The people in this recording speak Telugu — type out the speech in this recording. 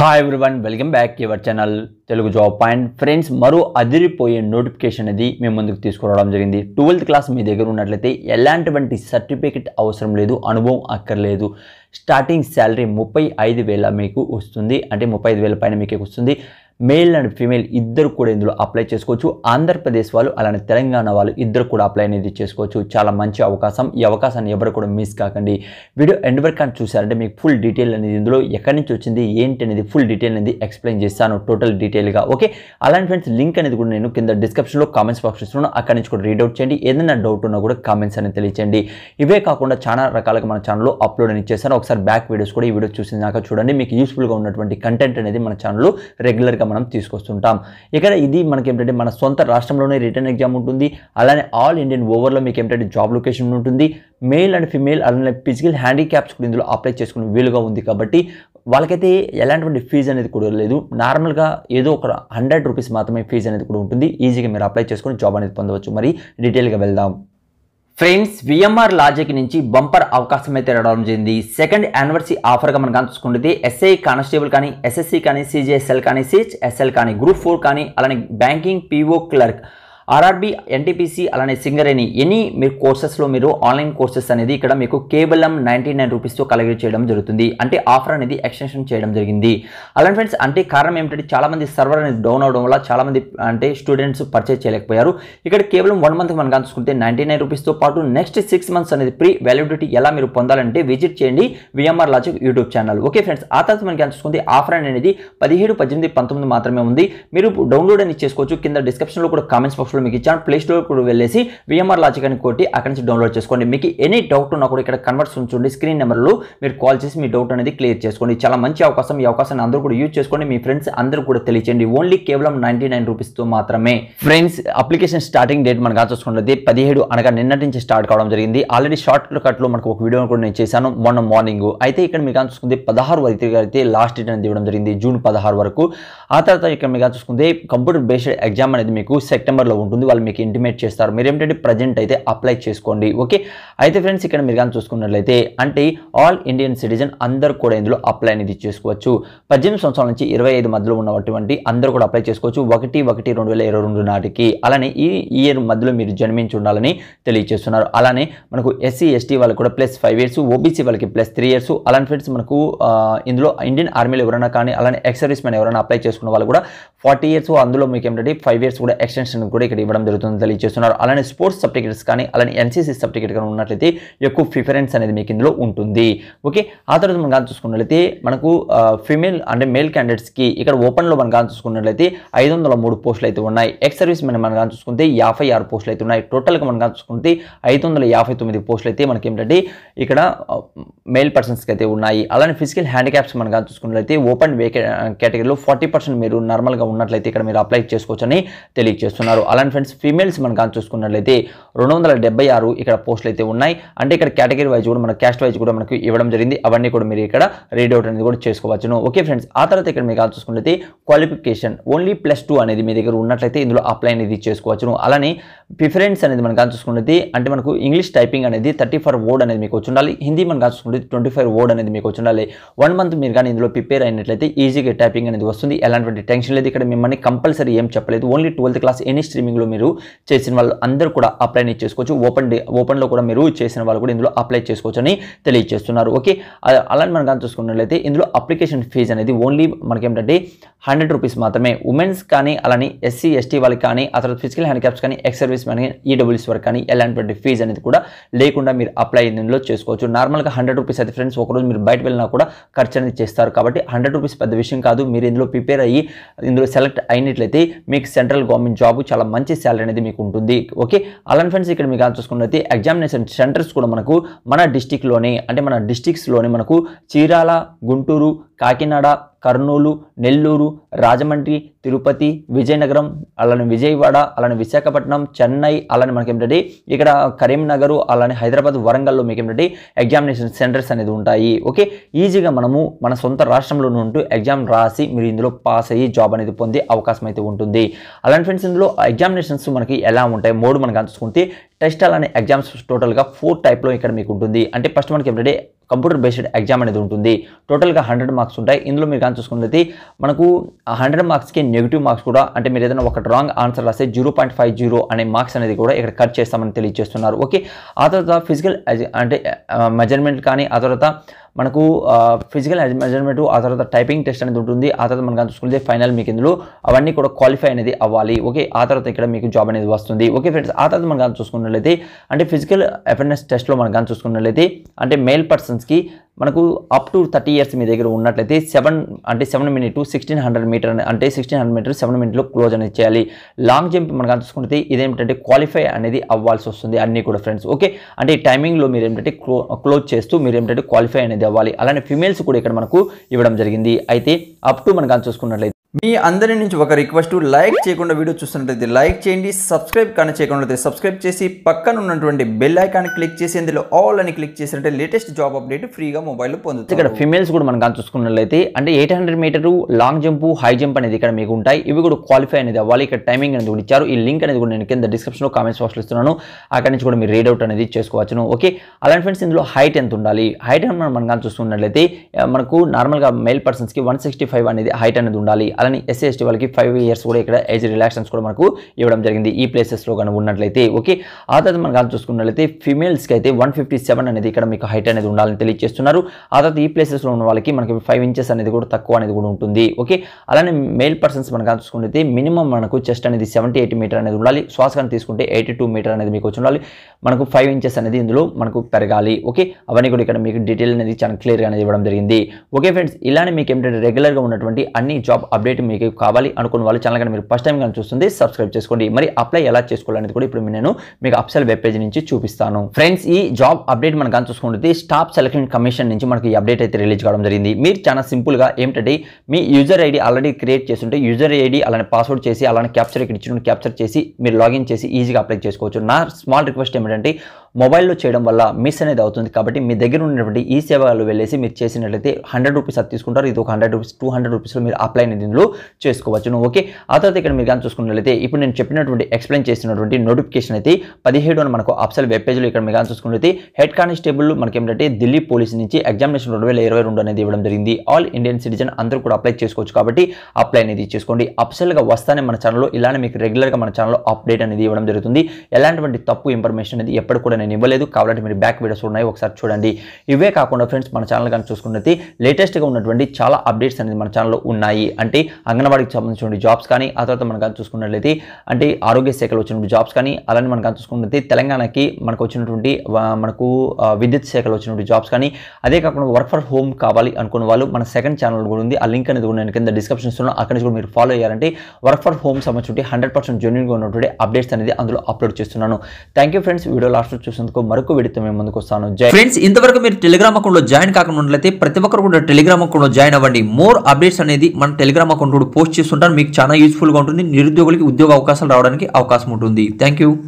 hi everyone welcome back your channel Telugu job point friends మరో అదిరిపోయే నోటిఫికేషన్ అనేది మేము ముందుకు తీసుకురావడం జరిగింది ట్వెల్త్ క్లాస్ మీ దగ్గర ఉన్నట్లయితే ఎలాంటివంటి సర్టిఫికేట్ అవసరం లేదు అనుభవం అక్కర్లేదు స్టార్టింగ్ శాలరీ ముప్పై ఐదు వేల మీకు వస్తుంది అంటే ముప్పై ఐదు వేల పైన మీకు వస్తుంది మేల్ అండ్ ఫీమేల్ ఇద్దరు కూడా ఇందులో అప్లై చేసుకోవచ్చు ఆంధ్రప్రదేశ్ వాళ్ళు అలానే తెలంగాణ వాళ్ళు ఇద్దరు కూడా అప్లై అనేది చేసుకోవచ్చు చాలా మంచి అవకాశం ఈ అవకాశాన్ని ఎవరు కూడా మిస్ కాకండి వీడియో ఎండ్ వరకు కానీ చూసారంటే మీకు ఫుల్ డీటెయిల్ అనేది ఇందులో ఎక్కడి నుంచి వచ్చింది ఏంటి అనేది ఫుల్ డీటెయిల్ అనేది ఎక్స్ప్లెయిన్ చేస్తాను టోటల్ డీటెయిల్గా ఓకే అలాంటి ఫ్రెండ్స్ లింక్ అనేది కూడా నేను కింద డిస్క్రిప్షన్లో కామెంట్స్ బాక్స్ ఇస్తున్నాను అక్కడి నుంచి కూడా రీడౌట్ చేయండి ఏదైనా డౌట్ ఉన్నా కూడా కామెంట్స్ అనేది తెలియచేయండి ఇవే కాకుండా చాలా రకాలుగా మన ఛానల్లో అప్లోడ్ అని చేశాను ఒకసారి బ్యాక్ వీడియోస్ కూడా ఈ వీడియో చూసిన దాకా చూడండి మీకు యూస్ఫుల్గా ఉన్నటువంటి కంటెంట్ అనేది మన ఛానల్లో రెగ్యులర్గా మనం తీసుకొస్తుంటాం ఇక్కడ ఇది మనకి ఏంటంటే మన సొంత రాష్ట్రంలోనే రిటర్న్ ఎగ్జామ్ ఉంటుంది అలానే ఆల్ ఇండియన్ ఓవర్లో మీకు ఏంటంటే జాబ్ లొకేషన్ ఉంటుంది మేల్ అండ్ ఫిమేల్ అలానే ఫిజికల్ హ్యాండిక్యాప్స్ కూడా ఇందులో అప్లై చేసుకునే వీలుగా ఉంది కాబట్టి వాళ్ళకైతే ఎలాంటివంటి ఫీజు అనేది కూడా లేదు నార్మల్గా ఏదో ఒక హండ్రెడ్ రూపీస్ మాత్రమే ఫీజు అనేది కూడా ఉంటుంది ఈజీగా మీరు అప్లై చేసుకొని జాబ్ అనేది పొందవచ్చు మరి డీటెయిల్గా వెళ్దాం ఫ్రెండ్స్ విఎంఆర్ లాజిక్ నుంచి బంపర్ అవకాశం అయితే రావడం జరిగింది సెకండ్ యానివర్సరీ ఆఫర్గా మనం కనిపిస్తుంటుంది ఎస్ఐ కానిస్టేబుల్ కానీ ఎస్ఎస్సి కానీ సిజిఎస్ఎల్ కానీ సిహెచ్ఎస్ఎల్ కానీ గ్రూప్ ఫోర్ కానీ అలానే banking PO clerk RRB NTPC అలానే సింగర్ అని ఎనీ మీరు కోర్సెస్లో మీరు ఆన్లైన్ కోర్సెస్ అనేది ఇక్కడ మీకు కేవలం నైంటీ నైన్ రూపీస్తో కలెక్ట్ చేయడం జరుగుతుంది అంటే ఆఫర్ అనేది ఎక్స్టెన్షన్ చేయడం జరిగింది అలాంటి ఫ్రెండ్స్ అంటే కారణం ఏమిటంటే చాలామంది సర్వర్ అనేది డౌన్ అవడం వల్ల చాలామంది అంటే స్టూడెంట్స్ పర్చేజ్ చేయలేకపోయారు ఇక్కడ కేవలం వన్ మంత్ మనం కలుసుకుంటే నైంటీ నైన్ రూపీస్తో పాటు నెక్స్ట్ సిక్స్ మంత్స్ అనేది ప్రీ వ్యాలిడిటీ ఎలా మీరు పొందాలంటే విజిట్ చేయండి VMR logic YouTube channel okay friends ఆ తర్వాత మనకి చూసుకుంటే ఆఫర్ అనేది పదిహేడు పద్దెనిమిది పంతొమ్మిది మాత్రమే ఉంది మీరు డౌన్లోడ్ అనేది చేసుకోవచ్చు కింద డిస్క్రిప్షన్లో కూడా కామెంట్స్ బాక్స్లో ఇప్పుడు మీకు ఇచ్చాను ప్లే కూడా వెళ్ళేసి విఎంఆర్ లాజిక్ అని కొట్టి అక్కడి నుంచి డౌన్లోడ్ చేసుకోండి మీకు ఎనీ డౌట్ ఉన్నా కూడా ఇక్కడ కన్వర్ట్స్ ఉంచండి స్క్రీన్ నెంబర్లు మీరు కాల్ చేసి మీ డౌట్ అనేది క్లియర్ చేసుకోండి చాలా మంచి అవకాశం ఈ అవకాశాన్ని అందరూ కూడా యూజ్ చేసుకోండి మీ ఫ్రెండ్స్ అందరూ కూడా తెలియచేయండి ఓన్లీ కేవలం నైన్టీ నైన్ రూపీస్తో మాత్రమే ఫ్రెండ్స్ అప్లికేషన్ స్టార్టింగ్ డేట్ మనకు చూసుకున్నది పదిహేడు అనగా నిన్నటి నుంచి స్టార్ట్ కావడం జరిగింది ఆల్రెడీ షార్ట్ కట్లో మనకు ఒక వీడియో కూడా నేను చేశాను మొన్న మార్నింగ్ అయితే ఇక్కడ మీకు చూసుకుంది పదహారు వరకు అయితే లాస్ట్ డేట్ అనేది ఇవ్వడం జరిగింది జూన్ పదహారు వరకు ఆ తర్వాత ఇక్కడ మీకు చూసుకుంది కంప్యూటర్ బేస్డ్ ఎగ్జామ్ అనేది మీకు సెప్టెంబర్లో ఉంటుంది ఉంటుంది వాళ్ళు మీకు ఇంటిమేట్ చేస్తారు మీరు ఏమిటంటే ప్రజెంట్ అయితే అప్లై చేసుకోండి ఓకే అయితే ఫ్రెండ్స్ ఇక్కడ మీరు కానీ చూసుకున్నట్లయితే అంటే ఆల్ ఇండియన్ సిటిజన్ అందరు కూడా ఇందులో అప్లై అనేది చేసుకోవచ్చు పద్దెనిమిది సంవత్సరాల నుంచి ఇరవై ఐదు మధ్యలో ఉన్నటువంటి అందరూ కూడా అప్లై చేసుకోవచ్చు ఒకటి ఒకటి రెండు వేల ఇరవై రెండు నాటికి అలానే ఈ ఇయర్ మధ్యలో మీరు జన్మించి ఉండాలని తెలియజేస్తున్నారు అలానే మనకు ఎస్సీ ఎస్టీ వాళ్ళకి కూడా ప్లస్ ఫైవ్ ఇయర్స్ ఓబీసీ వాళ్ళకి ప్లస్ త్రీ ఇయర్స్ అలాంటి ఫ్రెండ్స్ మనకు ఇందులో ఇండియన్ ఆర్మీలో ఎవరైనా కానీ అలానే ఎక్సర్వీస్ మ్యాన్ ఎవరైనా అప్లై చేసుకున్న వాళ్ళు కూడా ఫార్టీ ఇయర్స్ అందులో మీకు ఏంటంటే ఫైవ్ ఇయర్స్ కూడా ఎక్స్టెన్షన్ కూడా ఇక్కడ ఇవ్వడం జరుగుతుంది తెలియజేస్తున్నారు అలానే స్పోర్ట్స్ సర్టిఫికేట్స్ కానీ అలానే ఎన్సీసీ సర్టిఫికేట్ కానీ ఉన్నట్లయితే ఎక్కువ ప్రిఫరెన్స్ అనేది మీకు ఇందులో ఉంటుంది ఓకే ఆ తర్వాత మనం కానీ చూసుకున్నట్లయితే మనకు ఫీమేల్ అంటే మేల్ క్యాండిడేట్స్కి ఇక్కడ ఓపెన్లో మనం కానీ చూసుకున్నట్లయితే ఐదు వందల మూడు పోస్టులు అయితే ఉన్నాయి ఎక్స్ సర్వీస్ మనం మనం కానీ చూసుకుంటే యాభై ఆరు పోస్టులు అయితే ఉన్నాయి టోటల్గా మనం కానీ చూసుకుంటే ఐదు వందల యాభై తొమ్మిది పోస్టులు అయితే మనకి ఏంటంటే ఇక్కడ మేల్ పర్సన్స్కి అయితే ఉన్నాయి అలానే ఫిజికల్ హ్యాండిక్యాప్స్ మనం కానీ చూసుకున్నట్లయితే ఓపెన్ వే కేటగిరీలో ఫార్టీ పర్సెంట్ మీరు నార్మల్గా ఉన్నట్లయితే ఇక్కడ మీరు అప్లై చేసుకోవచ్చని తెలియజేస్తున్నారు అలాంటి ఫ్రెండ్స్ ఫీమేల్స్ మనం కానీ చూసుకున్నట్లయితే రెండు వందల ఆరు ఇక్కడ పోస్టులు అయితే ఉన్నాయి అంటే ఇక్కడ కేటగిరీ వైజ్ కూడా మన క్యాస్ట్ వైజ్ కూడా మనకు ఇవ్వడం జరిగింది అవన్నీ కూడా మీరు ఇక్కడ రీడ్ అవుట్ అనేది కూడా చేసుకోవచ్చును ఓకే ఫ్రెండ్స్ ఆ తర్వాత ఇక్కడ మీరు కానీ చూసుకున్నట్లయితే క్వాలిఫికేషన్ ఓన్లీ ప్లస్ టూ అనేది మీ దగ్గర ఉన్నట్లయితే ఇందులో అప్లై అనేది చేసుకోవచ్చును అలానే ప్రిఫరెన్స్ అనేది మనం కానీ చూసుకున్నది అంటే మనకు ఇంగ్లీష్ టైపింగ్ అనేది థర్టీ ఫోర్ వర్డ్ అనేది మీకు వచ్చి ఉండాలి హిందీ మనం కానీ చూసుకుంటే ట్వంటీ ఫైవ్ వర్డ్ అనేది మీకు వచ్చి ఉండాలి వన్ మంత్ మీరు కానీ ఇందులో ప్రిపేర్ అయినట్లయితే ఈజీగా టైపింగ్ అనేది వస్తుంది ఎలాంటి టెన్షన్ లేదు ఇక్కడ మిమ్మల్ని కంపల్సరీ ఏం చెప్పలేదు ఓన్లీ ట్వెల్త్ క్లాస్ ఎనీ స్ట్రీమింగ్లో మీరు చేసిన వాళ్ళు అందరూ కూడా అప్లై చేసుకోవచ్చు ఓపెన్ డే ఓపెన్లో కూడా మీరు చేసిన వాళ్ళు కూడా ఇందులో అప్లై చేసుకోవచ్చు అని తెలియజేస్తున్నారు ఓకే అలానే మనం కానీ చూసుకున్నట్లయితే ఇందులో అప్లికేషన్ ఫీజు అనేది ఓన్లీ మనకేమిటంటే హండ్రెడ్ రూపీస్ మాత్రమే ఉమెన్స్ కానీ అలానే ఎస్సీ ఎస్టీ వాళ్ళకి కానీ ఆ తర్వాత ఫిజికల్ హ్యాండిక్యాప్స్ కానీ ఎక్స్ సర్వీస్ కానీ ఈడబ్ల్యూస్ వర్క్ కానీ ఎలాంటి ఫీజ్ అనేది కూడా లేకుండా మీరు అప్లై ఇందులో చేసుకోవచ్చు నార్మల్గా హండ్రెడ్ రూపీస్ అయితే ఫ్రెండ్స్ ఒకరోజు మీరు బయట వెళ్ళినా కూడా ఖర్చు అనేది చేస్తారు కాబట్టి హండ్రెడ్ రూపీస్ పెద్ద విషయం కాదు మీరు ఇందులో ప్రిపేర్ అయ్యి ఇందులో సెలెక్ట్ అయినట్లయితే మీకు సెంట్రల్ గవర్నమెంట్ జాబ్ చాలా మంచి శాలరీ అనేది మీకు ఉంటుంది ఓకే అలాంటి ఫ్రెండ్స్ ఇక్కడ మీకు చూసుకున్నట్లయితే ఎగ్జామినేషన్ సెంటర్స్ కూడా మనకు మన డిస్టిక్లోనే అంటే మన డిస్టిక్స్లోనే మనకు చీరాల గుంటూరు కాకినాడ కర్నూలు నెల్లూరు రాజమండ్రి తిరుపతి విజయనగరం అలానే విజయవాడ అలానే విశాఖపట్నం చెన్నై అలానే మనకి ఏంటంటే ఇక్కడ కరీంనగర్ అలానే హైదరాబాద్ వరంగల్లో మీకు ఏంటంటే ఎగ్జామినేషన్ సెంటర్స్ అనేది ఉంటాయి ఓకే ఈజీగా మనము మన సొంత రాష్ట్రంలో ఉంటూ ఎగ్జామ్ రాసి మీరు ఇందులో పాస్ అయ్యి జాబ్ అనేది పొందే అవకాశం అయితే ఉంటుంది అలానే ఫ్రెండ్స్ ఇందులో ఎగ్జామినేషన్స్ మనకి ఎలా ఉంటాయి మోడ్ మనకు అందుకుంటే టెస్ట్ అలానే ఎగ్జామ్స్ టోటల్గా ఫోర్ టైప్లో ఇక్కడ మీకు ఉంటుంది అంటే ఫస్ట్ మనకి ఏంటంటే కంప్యూటర్ బేస్డ్ ఎగ్జామ్ అనేది ఉంటుంది టోటల్గా హండ్రెడ్ మార్క్స్ ఉంటాయి ఇందులో మీరు కానీ చూసుకున్నది మనకు హండ్రెడ్ మార్క్స్కి నెగిటివ్ మార్క్స్ కూడా అంటే మీరు ఏదైనా ఒక రాంగ్ ఆన్సర్ రాస్తే జీరో పాయింట్ ఫైవ్ జీరో అనే మార్క్స్ అనేది కూడా ఇక్కడ కట్ చేస్తామని తెలియజేస్తున్నారు ఓకే ఆ తర్వాత ఫిజికల్ అంటే మెజర్మెంట్ కానీ ఆ తర్వాత మనకు ఫిజికల్ మెజర్మెంట్ ఆ తర్వాత టైపింగ్ టెస్ట్ అనేది ఉంటుంది ఆ తర్వాత మనకు చూసుకుంటే ఫైనల్ మీకు ఇందులో అవన్నీ కూడా క్వాలిఫై అనేది అవ్వాలి ఓకే ఆ తర్వాత ఇక్కడ మీకు జాబ్ అనేది వస్తుంది ఓకే ఫ్రెండ్స్ ఆ తర్వాత మనం కానీ చూసుకున్నట్లయితే అంటే ఫిజికల్ అఫెర్నెస్ టెస్ట్లో మనం కానీ చూసుకున్నట్లయితే అంటే మేల్ పర్సన్స్కి మనకు అప్ టు థర్టీ ఇయర్స్ మీ దగ్గర ఉన్నట్లయితే సెవెన్ అంటే seven minute to sixteen hundred metre అంటే సిక్స్టీన్ హండ్రెడ్ మీటర్ సెవెన్ మినిట్లో క్లోజ్ అనేది చేయాలి లాంగ్ జంప్ మనం కానీ చూసుకుంటే ఇదేమిటంటే క్వాలిఫై అనేది అవ్వాల్సి వస్తుంది అన్నీ కూడా ఫ్రెండ్స్ ఓకే అంటే ఈ టైమింగ్లో మీరు ఏంటంటే క్లోజ్ చేస్తూ మీరు ఏంటంటే క్వాలిఫై అనేది అవ్వాలి అలానే ఫిమేల్స్ కూడా ఇక్కడ మనకు ఇవ్వడం జరిగింది అయితే అప్ టు మనం కానీ చూసుకున్నట్లయితే మీ అందరి నుంచి ఒక రిక్వెస్ట్ లైక్ చేయకుండా వీడియో చూస్తున్నట్లయితే లైక్ చేయండి సబ్స్క్రైబ్ కానీ చేయకుండా సబ్స్క్రైబ్ చేసి పక్కన ఉన్నటువంటి బెల్ ఐకాన్ క్లిక్ చేసి ఇందులో ఆల్ అని క్లిక్ చేసినట్టే లేటెస్ట్ జాబ్ అప్డేట్ ఫ్రీగా మొబైల్ పొందుతుంది ఇక్కడ ఫిమేల్స్ కూడా మనం కానీ చూసుకున్నట్లయితే అంటే eight hundred metre long jump high jump అనేది ఇక్కడ మీకు ఉంటాయి ఇవి కూడా క్వాలిఫై అనేది అవ్వాలి ఇక్కడ టైమింగ్ అనేది కూడా ఇచ్చారు ఈ లింక్ అనేది కూడా నేను కింద డిస్క్రిప్షన్లో కామెంట్స్ బాక్స్ ఇస్తున్నాను అక్కడ నుంచి కూడా మీరు రీడౌట్ అనేది చేసుకోవచ్చును ఓకే అలాంటి ఫ్రెండ్స్ ఇందులో హైట్ ఎంత ఉండాలి హైట్ మనం మనం కానీ చూసుకున్నట్లయితే మనకు నార్మల్గా మెయిల్ పర్సన్స్కి వన్ సిక్స్టీ ఫైవ్ అనేది హైట్ అనేది ఉండాలి అలానే ఎస్సీ ఎస్టీ వాళ్ళకి ఫైవ్ ఇయర్స్ కూడా ఇక్కడ ఏజ్ రిలాక్సన్స్ కూడా మనకు ఇవ్వడం జరిగింది ఈ ప్లేసెస్లో కానీ ఉన్నట్లయితే ఓకే ఆ తర్వాత మనం కానీ చూసుకున్నట్లయితే ఫీమేల్స్కి అయితే వన్ ఫిఫ్టీ సెవెన్ అనేది ఇక్కడ మీకు హైట్ అనేది ఉండాలని తెలియజేస్తున్నారు ఆ తర్వాత ఈ ప్లేసెస్లో ఉన్న వాళ్ళకి మనకి ఫైవ్ ఇంచెస్ అనేది కూడా తక్కువ అనేది కూడా ఉంటుంది ఓకే అలానే మేల్ పర్సన్స్ మనం కానీ చూసుకుంటే మినిమం మనకు చెస్ట్ అనేది సెవెంటీ ఎయిట్ మీటర్ అనేది ఉండాలి శ్వాస కానీ తీసుకుంటే ఎయిటీ టూ మీటర్ అనేది మీకు వచ్చి ఉండాలి మనకు ఫైవ్ ఇంచెస్ అనేది ఇందులో మనకు పెరగాలి ఓకే అవన్నీ కూడా ఇక్కడ మీకు డీటెయిల్ అనేది చాలా క్లియర్గా అనేది ఇవ్వడం జరిగింది ఓకే ఫ్రెండ్స్ ఇలానే మీకు ఏమిటంటే రెగ్యులర్గా ఉన్నటువంటి అన్ని జాబ్ అప్డేట్ అప్డేట్ మీకు కావాలి అనుకున్న వాళ్ళు ఛానల్ కానీ మీరు ఫస్ట్ టైం కానీ చూస్తుంది సబ్స్క్రైబ్ చేసుకోండి మరి అప్లై ఎలా చేసుకోవాలనేది కూడా ఇప్పుడు నేను మీకు అప్సల్ వెబ్ పేజ్ నుంచి చూపిస్తాను ఫ్రెండ్స్ ఈ జాబ్ అప్డేట్ మనం కానీ చూసుకుంటుంది స్టాఫ్ సెలక్షన్ కమిషన్ నుంచి మనకి ఈ అప్డేట్ అయితే రిలీజ్ కావడం జరిగింది మీరు చాలా సింపుల్గా ఏంటంటే మీ యూజర్ ఐడి ఆల్రెడీ క్రియేట్ చేస్తుంటే యూజర్ ఐడి అలానే పాస్వర్డ్ చేసి అలానే క్యాప్చర్ ఇక్కడ ఇచ్చిన క్యాప్చర్ చేసి మీరు లాగిన్ చేసి ఈజీగా అప్లై చేసుకోవచ్చు నా స్మాల్ రిక్వెస్ట్ ఏమిటంటే మొబైల్లో చేయడం వల్ల మిస్ అనేది అవుతుంది కాబట్టి మీ దగ్గర ఉన్నటువంటి ఈ సేవలు వెళ్ళేసి మీరు చేసినట్లయితే హండ్రెడ్ రూపీస్ అది తీసుకుంటారు ఇది ఒక హండ్రెడ్ రూపీస్ టూ హండ్రెడ్ రూపీస్లో మీరు అప్లై అనేది చేసుకోవచ్చు చేసుకోవచ్చును ఓకే ఆ తర్వాత ఇక్కడ మీరు కానీ చూసుకున్నట్లయితే ఇప్పుడు నేను చెప్పినటువంటి ఎక్స్ప్లెయిన్ చేసినటువంటి నోటిఫికేషన్ అయితే పదిహేడు అని మనకు అప్సల్ వెబ్ పేజ్లో ఇక్కడ మీరు కానీ చూసుకున్నట్లయితే హెడ్ కానిస్టేబుల్ మనకి ఏంటంటే ఢిల్లీ పోలీస్ నుంచి ఎగ్జామినేషన్ రెండు వేల ఇరవై రెండు అనేది ఇవ్వడం జరిగింది ఆల్ ఇండియన్ సిటిజన్ అందరూ కూడా అప్లై చేసుకోవచ్చు కాబట్టి అప్లై అనేది చేసుకోండి అప్సల్గా వస్తానే మన ఛానల్లో ఇలానే మీకు రెగ్యులర్గా మన ఛానల్లో అప్డేట్ అనేది ఇవ్వడం జరుగుతుంది ఎలాంటివంటి తప్పు ఇన్ఫర్మేషన్ అనేది ఎప్పుడు కూడా నేను ఇవ్వలేదు కాబట్టి మీరు బ్యాక్ వీడియోస్ ఉన్నాయి ఒకసారి చూడండి ఇవే కాకుండా ఫ్రెండ్స్ మన ఛానల్ కానీ చూసుకున్నది లేటెస్ట్గా ఉన్నటువంటి చాలా అప్డేట్స్ అనేది మన ఛానల్లో ఉన్నాయి అంటే అంగన్వాడికి సంబంధించిన జాబ్స్ కానీ ఆ తర్వాత మనం కానీ చూసుకున్నట్లయితే అంటే ఆరోగ్య శాఖలో వచ్చినటువంటి జాబ్స్ కానీ అలానే మనం కానీ చూసుకున్నది తెలంగాణకి మనకు వచ్చినటువంటి మనకు విద్యుత్ శాఖలో వచ్చినటువంటి జాబ్స్ కానీ అదే కాకుండా వర్క్ ఫర్ హోమ్ కావాలి అనుకున్న వాళ్ళు మన సెకండ్ ఛానల్ కూడా ఉంది ఆ లింక్ అనేది కూడా నేను కింద డిస్క్రిప్షన్ ఇస్తున్నాను అక్కడి నుంచి కూడా మీరు ఫాలో అయ్యారంటే వర్క్ ఫర్ హోమ్ సంబంధించి హండ్రెడ్ పర్సెంట్ జెన్యున్గా ఉన్నటువంటి అప్డేట్స్ అనేది అందులో అప్లోడ్ చేస్తున్నాను thank you friends video last చూసేందుకు మరొక వీడితో మేము ముందుకు వస్తాను జై ఫ్రెండ్స్ ఇంతవరకు మీరు టెలిగ్రామ్ అకౌంట్లో జాయిన్ కాకుండా ప్రతి ఒక్కరు కూడా టెలిగ్రామ్ లో జాయిన్ అవ్వండి మోర్ అప్డేట్స్ అనేది మన టెలిగ్రామ్ అకౌంట్ కూడా పోస్ట్ చేస్తుంటారు మీకు చాలా గా ఉంటుంది నిరుద్యోగులకి ఉద్యోగ అవకాశాలు రావడానికి అవకాశం ఉంటుంది థ్యాంక్